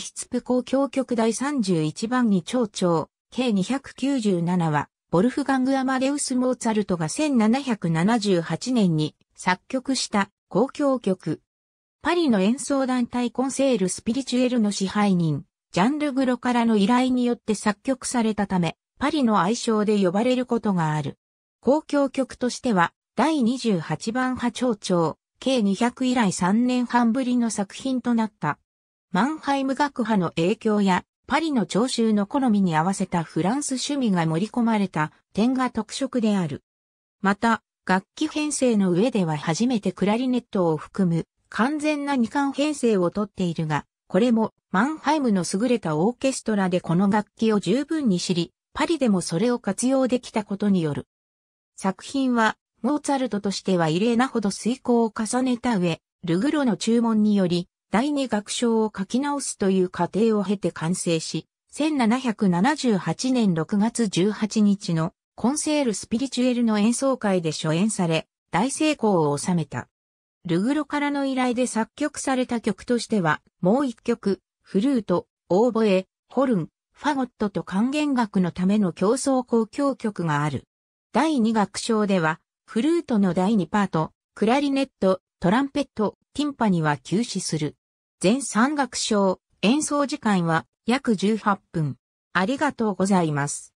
自筆プ公共曲第31番に長調、計297は、ボルフガング・アマデウス・モーツァルトが1778年に作曲した公共曲。パリの演奏団体コンセール・スピリチュエルの支配人、ジャンル・グロからの依頼によって作曲されたため、パリの愛称で呼ばれることがある。公共曲としては、第28番派長長、計200以来3年半ぶりの作品となった。マンハイム学派の影響やパリの聴衆の好みに合わせたフランス趣味が盛り込まれた点が特色である。また、楽器編成の上では初めてクラリネットを含む完全な二冠編成をとっているが、これもマンハイムの優れたオーケストラでこの楽器を十分に知り、パリでもそれを活用できたことによる。作品は、モーツァルトとしては異例なほど遂行を重ねた上、ルグロの注文により、第二楽章を書き直すという過程を経て完成し、1778年6月18日のコンセール・スピリチュエルの演奏会で初演され、大成功を収めた。ルグロからの依頼で作曲された曲としては、もう一曲、フルート、オーボエ、ホルン、ファゴットと管弦楽のための競争交響曲がある。第2楽章では、フルートの第2パート、クラリネット、トランペット、ティンパには休止する。全三楽章、演奏時間は約18分。ありがとうございます。